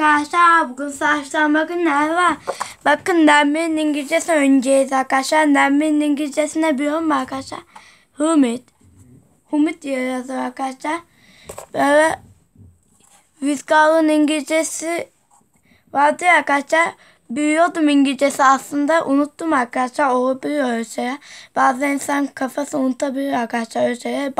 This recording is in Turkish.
arkadaşlar bugün saçtan bakın ne var. Bakın derminin İngilizcesi önceyiz arkadaşlar. Derminin İngilizcesi ne biliyor musun arkadaşlar? Humid. Humid diye yazıyor arkadaşlar. Böyle Vizgal'ın İngilizcesi vardı ya arkadaşlar. Biliyordum İngilizcesi aslında unuttum arkadaşlar. Olabiliyor öyle şeyler. Bazen insan kafası unutabiliyor arkadaşlar öyle şeyler.